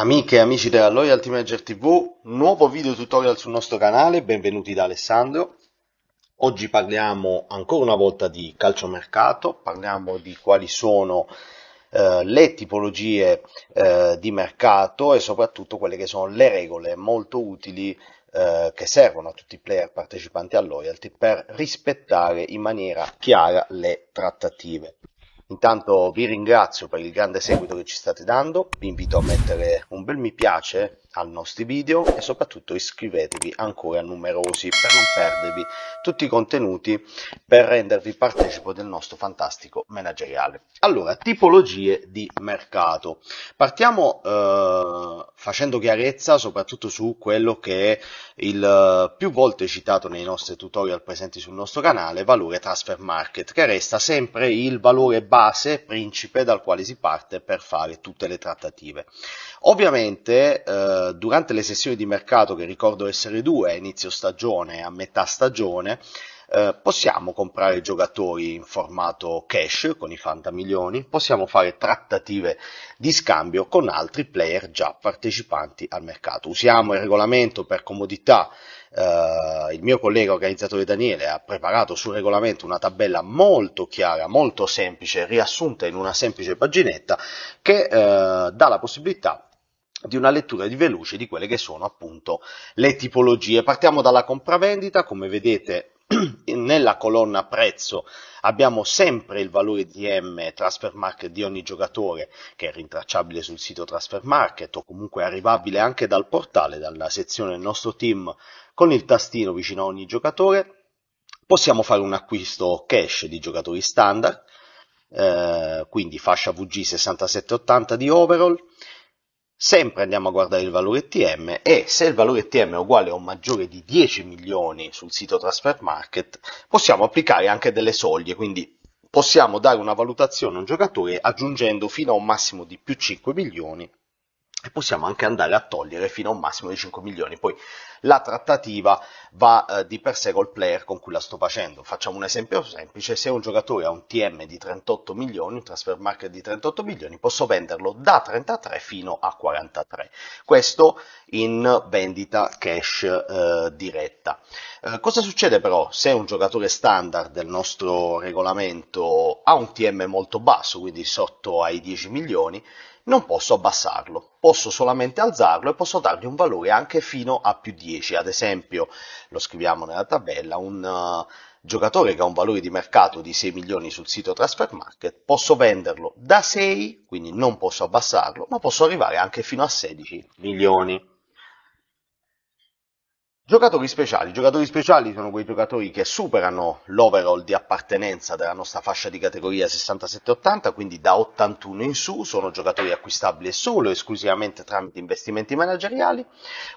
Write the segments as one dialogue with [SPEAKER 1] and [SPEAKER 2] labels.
[SPEAKER 1] Amiche e amici della Loyalty Manager TV, nuovo video tutorial sul nostro canale, benvenuti da Alessandro. Oggi parliamo ancora una volta di calciomercato, parliamo di quali sono eh, le tipologie eh, di mercato e soprattutto quelle che sono le regole molto utili eh, che servono a tutti i player partecipanti a Loyalty per rispettare in maniera chiara le trattative. Intanto vi ringrazio per il grande seguito che ci state dando, vi invito a mettere un bel mi piace ai nostri video e soprattutto iscrivetevi ancora numerosi per non perdervi tutti i contenuti per rendervi partecipo del nostro fantastico manageriale. Allora, tipologie di mercato. Partiamo eh, facendo chiarezza soprattutto su quello che è il eh, più volte citato nei nostri tutorial presenti sul nostro canale, valore transfer market, che resta sempre il valore base principe dal quale si parte per fare tutte le trattative. Ovviamente eh, eh, durante le sessioni di mercato, che ricordo essere due a inizio stagione e a metà stagione, eh, possiamo comprare giocatori in formato cash con i fantamilioni, possiamo fare trattative di scambio con altri player già partecipanti al mercato. Usiamo il regolamento per comodità Uh, il mio collega organizzatore Daniele ha preparato sul regolamento una tabella molto chiara, molto semplice, riassunta in una semplice paginetta che uh, dà la possibilità di una lettura di veloce di quelle che sono appunto le tipologie. Partiamo dalla compravendita, come vedete nella colonna prezzo abbiamo sempre il valore di M transfer market di ogni giocatore che è rintracciabile sul sito transfer market o comunque arrivabile anche dal portale, dalla sezione del nostro team con il tastino vicino a ogni giocatore. Possiamo fare un acquisto cash di giocatori standard, eh, quindi fascia VG 6780 di overall sempre andiamo a guardare il valore TM e se il valore TM è uguale o maggiore di 10 milioni sul sito Transfer Market possiamo applicare anche delle soglie, quindi possiamo dare una valutazione a un giocatore aggiungendo fino a un massimo di più 5 milioni e possiamo anche andare a togliere fino a un massimo di 5 milioni. Poi la trattativa va eh, di per sé col player con cui la sto facendo. Facciamo un esempio semplice: se un giocatore ha un TM di 38 milioni, un transfer market di 38 milioni, posso venderlo da 33 fino a 43. Questo in vendita cash eh, diretta. Eh, cosa succede però se un giocatore standard del nostro regolamento ha un TM molto basso, quindi sotto ai 10 milioni? Non posso abbassarlo, posso solamente alzarlo e posso dargli un valore anche fino a più 10. Ad esempio, lo scriviamo nella tabella, un uh, giocatore che ha un valore di mercato di 6 milioni sul sito Transfer Market, posso venderlo da 6, quindi non posso abbassarlo, ma posso arrivare anche fino a 16 milioni. Giocatori speciali. I Giocatori speciali sono quei giocatori che superano l'overall di appartenenza della nostra fascia di categoria 67-80, quindi da 81 in su sono giocatori acquistabili solo e esclusivamente tramite investimenti manageriali,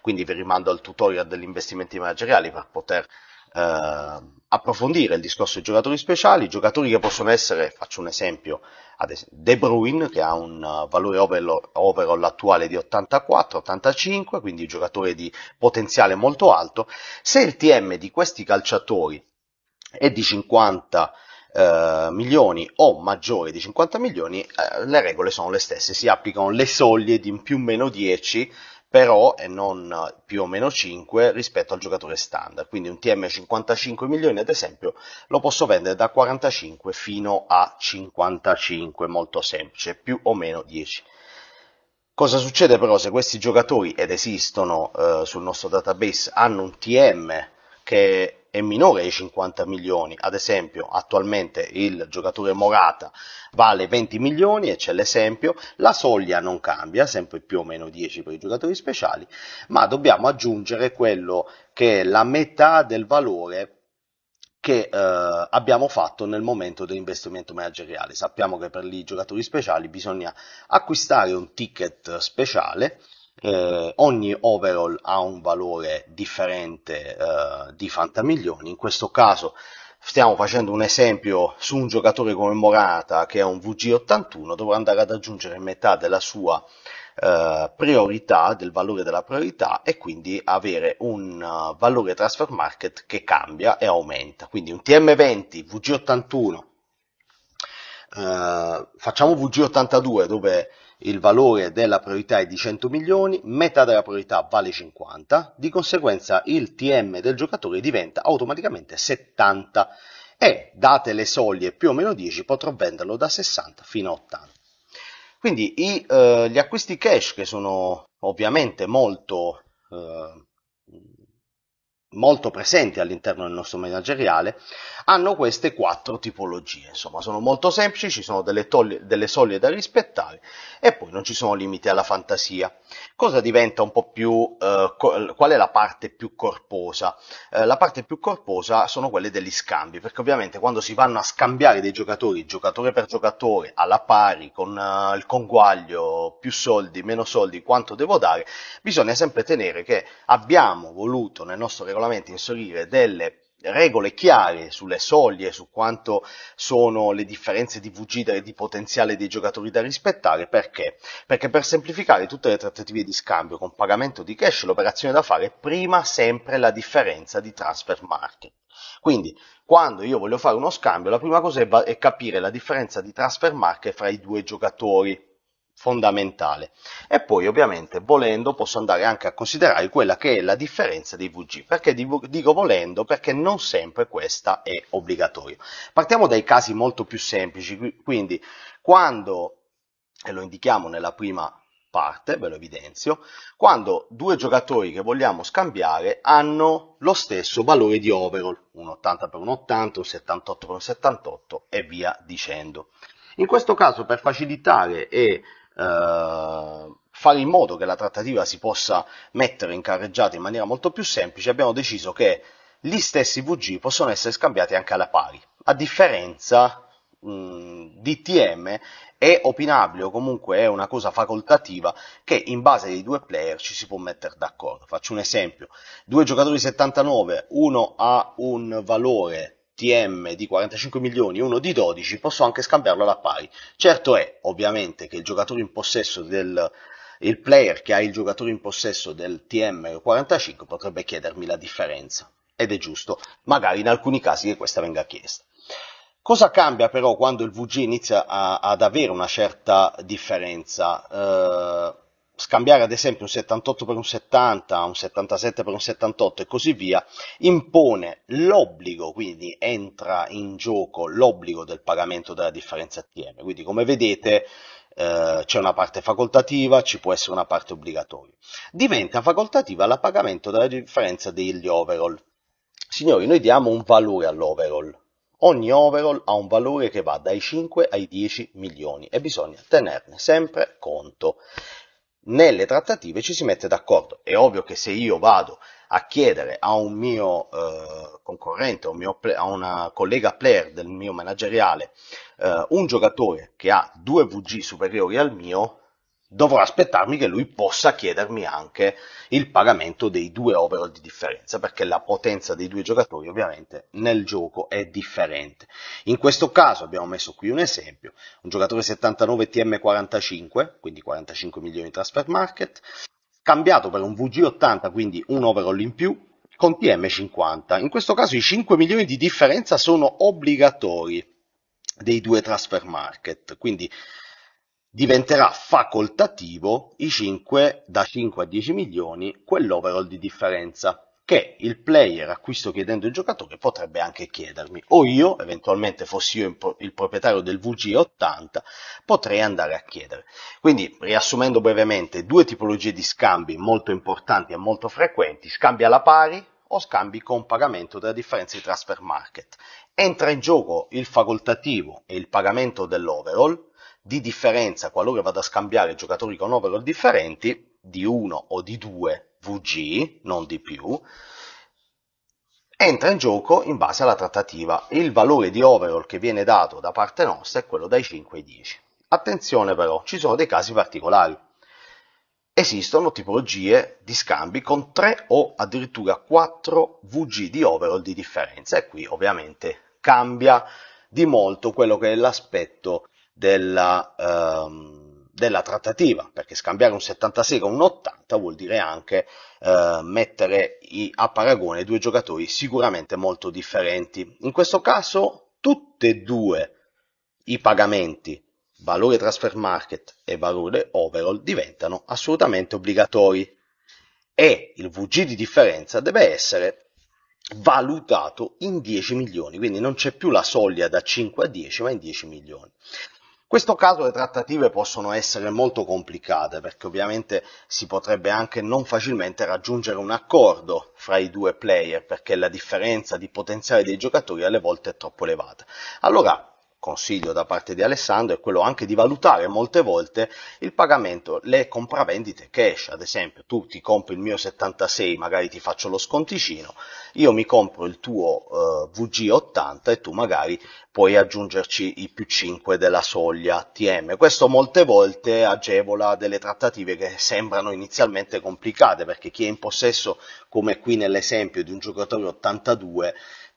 [SPEAKER 1] quindi vi rimando al tutorial degli investimenti manageriali per poter eh, approfondire il discorso dei giocatori speciali, giocatori che possono essere, faccio un esempio, es- De Bruyne che ha un eh, valore overall, overall attuale di 84-85, quindi giocatore di potenziale molto alto, se il TM di questi calciatori è di 50 eh, milioni o maggiore di 50 milioni, eh, le regole sono le stesse, si applicano le soglie di più o meno 10 però è non più o meno 5 rispetto al giocatore standard, quindi un TM 55 milioni ad esempio lo posso vendere da 45 fino a 55, molto semplice, più o meno 10. Cosa succede però se questi giocatori, ed esistono eh, sul nostro database, hanno un TM che è minore ai 50 milioni, ad esempio attualmente il giocatore Morata vale 20 milioni e c'è l'esempio, la soglia non cambia, sempre più o meno 10 per i giocatori speciali, ma dobbiamo aggiungere quello che è la metà del valore che eh, abbiamo fatto nel momento dell'investimento manageriale. Sappiamo che per i giocatori speciali bisogna acquistare un ticket speciale eh, ogni overall ha un valore differente eh, di fantamilioni, in questo caso stiamo facendo un esempio su un giocatore come Morata che è un VG81 dovrà andare ad aggiungere metà della sua eh, priorità, del valore della priorità e quindi avere un uh, valore transfer market che cambia e aumenta. Quindi un TM20 VG81, eh, facciamo VG82 dove il valore della priorità è di 100 milioni, metà della priorità vale 50, di conseguenza il TM del giocatore diventa automaticamente 70 e date le soglie più o meno 10 potrò venderlo da 60 fino a 80. Quindi i, eh, gli acquisti cash che sono ovviamente molto eh, molto presenti all'interno del nostro manageriale, hanno queste quattro tipologie. Insomma, sono molto semplici, ci sono delle, toglie, delle soglie da rispettare e poi non ci sono limiti alla fantasia. Cosa diventa un po' più, eh, qual è la parte più corposa? Eh, la parte più corposa sono quelle degli scambi, perché ovviamente quando si vanno a scambiare dei giocatori, giocatore per giocatore, alla pari, con eh, il conguaglio, più soldi, meno soldi, quanto devo dare, bisogna sempre tenere che abbiamo voluto nel nostro regolamento regolamento inserire delle regole chiare sulle soglie, su quanto sono le differenze di VG e di potenziale dei giocatori da rispettare, perché? Perché per semplificare tutte le trattative di scambio con pagamento di cash, l'operazione da fare è prima sempre la differenza di transfer market. Quindi, quando io voglio fare uno scambio, la prima cosa è, va- è capire la differenza di transfer market fra i due giocatori fondamentale. E poi ovviamente volendo posso andare anche a considerare quella che è la differenza dei VG, perché dico volendo perché non sempre questa è obbligatoria. Partiamo dai casi molto più semplici, quindi quando, e lo indichiamo nella prima parte, ve lo evidenzio, quando due giocatori che vogliamo scambiare hanno lo stesso valore di overall, un 80 per un 80, un 78 per un 78 e via dicendo. In questo caso per facilitare e eh, fare in modo che la trattativa si possa mettere in carreggiata in maniera molto più semplice, abbiamo deciso che gli stessi VG possono essere scambiati anche alla pari, a differenza mh, di TM è opinabile o comunque è una cosa facoltativa che in base ai due player ci si può mettere d'accordo. Faccio un esempio, due giocatori 79, uno ha un valore TM di 45 milioni uno di 12, posso anche scambiarlo alla pari. Certo è, ovviamente, che il giocatore in possesso del il player che ha il giocatore in possesso del TM 45 potrebbe chiedermi la differenza. Ed è giusto, magari in alcuni casi che questa venga chiesta. Cosa cambia però quando il VG inizia a, ad avere una certa differenza? Eh, scambiare ad esempio un 78 per un 70, un 77 per un 78 e così via, impone l'obbligo, quindi entra in gioco l'obbligo del pagamento della differenza TM. Quindi come vedete eh, c'è una parte facoltativa, ci può essere una parte obbligatoria. Diventa facoltativa la pagamento della differenza degli overall. Signori, noi diamo un valore all'overall. Ogni overall ha un valore che va dai 5 ai 10 milioni e bisogna tenerne sempre conto nelle trattative ci si mette d'accordo. È ovvio che se io vado a chiedere a un mio eh, concorrente, un mio a una collega player del mio manageriale, eh, un giocatore che ha due VG superiori al mio, dovrò aspettarmi che lui possa chiedermi anche il pagamento dei due overall di differenza, perché la potenza dei due giocatori ovviamente nel gioco è differente. In questo caso abbiamo messo qui un esempio, un giocatore 79 TM45, quindi 45 milioni di transfer market, cambiato per un VG80, quindi un overall in più, con TM50. In questo caso i 5 milioni di differenza sono obbligatori dei due transfer market, quindi Diventerà facoltativo i cinque da 5 a 10 milioni quell'overall di differenza che il player a cui sto chiedendo il giocatore potrebbe anche chiedermi o io, eventualmente fossi io il proprietario del VG80, potrei andare a chiedere. Quindi, riassumendo brevemente, due tipologie di scambi molto importanti e molto frequenti, scambi alla pari o scambi con pagamento della differenza di transfer market. Entra in gioco il facoltativo e il pagamento dell'overall di differenza qualora vado a scambiare giocatori con overlord differenti di 1 o di 2 VG, non di più, entra in gioco in base alla trattativa. Il valore di overlord che viene dato da parte nostra è quello dai 5 ai 10. Attenzione però, ci sono dei casi particolari. Esistono tipologie di scambi con 3 o addirittura 4 VG di overall di differenza e qui ovviamente cambia di molto quello che è l'aspetto della, ehm, della trattativa, perché scambiare un 76 con un 80 vuol dire anche eh, mettere i, a paragone due giocatori sicuramente molto differenti. In questo caso tutti e due i pagamenti valore transfer market e valore overall diventano assolutamente obbligatori e il VG di differenza deve essere valutato in 10 milioni, quindi non c'è più la soglia da 5 a 10 ma in 10 milioni. In questo caso le trattative possono essere molto complicate perché ovviamente si potrebbe anche non facilmente raggiungere un accordo fra i due player perché la differenza di potenziale dei giocatori alle volte è troppo elevata. Allora consiglio da parte di Alessandro è quello anche di valutare molte volte il pagamento, le compravendite cash, ad esempio tu ti compri il mio 76, magari ti faccio lo sconticino, io mi compro il tuo eh, VG80 e tu magari puoi aggiungerci i più 5 della soglia TM. Questo molte volte agevola delle trattative che sembrano inizialmente complicate perché chi è in possesso, come qui nell'esempio di un giocatore 82,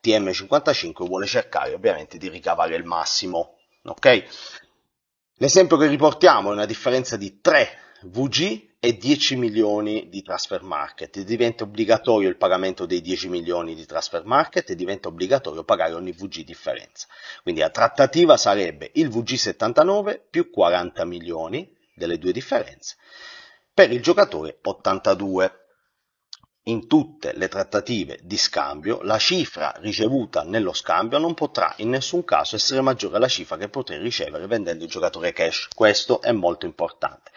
[SPEAKER 1] PM55 vuole cercare ovviamente di ricavare il massimo. Okay? L'esempio che riportiamo è una differenza di 3 VG e 10 milioni di transfer market. Diventa obbligatorio il pagamento dei 10 milioni di transfer market e diventa obbligatorio pagare ogni VG differenza. Quindi la trattativa sarebbe il VG 79 più 40 milioni delle due differenze per il giocatore 82. In tutte le trattative di scambio la cifra ricevuta nello scambio non potrà in nessun caso essere maggiore alla cifra che potrei ricevere vendendo il giocatore cash. Questo è molto importante.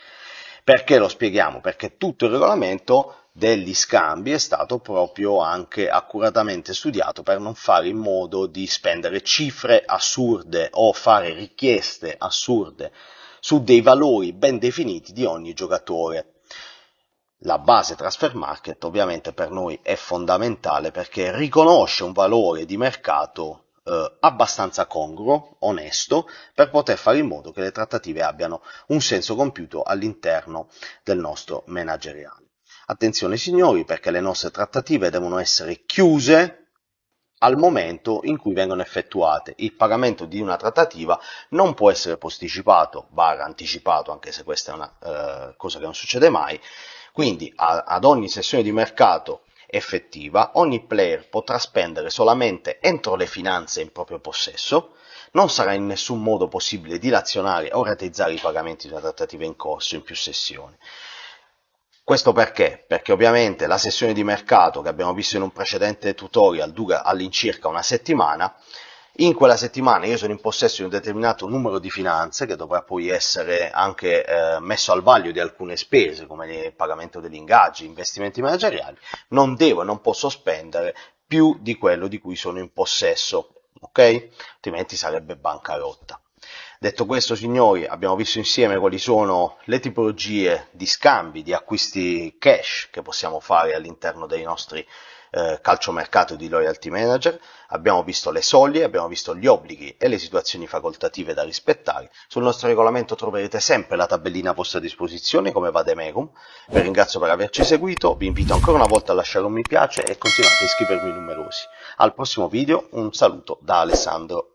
[SPEAKER 1] Perché lo spieghiamo? Perché tutto il regolamento degli scambi è stato proprio anche accuratamente studiato per non fare in modo di spendere cifre assurde o fare richieste assurde su dei valori ben definiti di ogni giocatore la base transfer market ovviamente per noi è fondamentale perché riconosce un valore di mercato eh, abbastanza congruo, onesto, per poter fare in modo che le trattative abbiano un senso compiuto all'interno del nostro manageriale. Attenzione signori perché le nostre trattative devono essere chiuse al momento in cui vengono effettuate. Il pagamento di una trattativa non può essere posticipato, va anticipato, anche se questa è una eh, cosa che non succede mai, quindi a, ad ogni sessione di mercato effettiva, ogni player potrà spendere solamente entro le finanze in proprio possesso, non sarà in nessun modo possibile dilazionare o ratezzare i pagamenti di una trattativa in corso in più sessioni. Questo perché? Perché ovviamente la sessione di mercato che abbiamo visto in un precedente tutorial dura all'incirca una settimana, in quella settimana io sono in possesso di un determinato numero di finanze che dovrà poi essere anche eh, messo al vaglio di alcune spese come il pagamento degli ingaggi, investimenti manageriali, non devo e non posso spendere più di quello di cui sono in possesso, ok? Altrimenti sarebbe bancarotta. Detto questo, signori, abbiamo visto insieme quali sono le tipologie di scambi, di acquisti cash che possiamo fare all'interno dei nostri eh, calciomercato di loyalty manager, abbiamo visto le soglie, abbiamo visto gli obblighi e le situazioni facoltative da rispettare. Sul nostro regolamento troverete sempre la tabellina a vostra disposizione come va Vademecum. Vi ringrazio per averci seguito, vi invito ancora una volta a lasciare un mi piace e continuate a iscrivervi numerosi. Al prossimo video un saluto da Alessandro.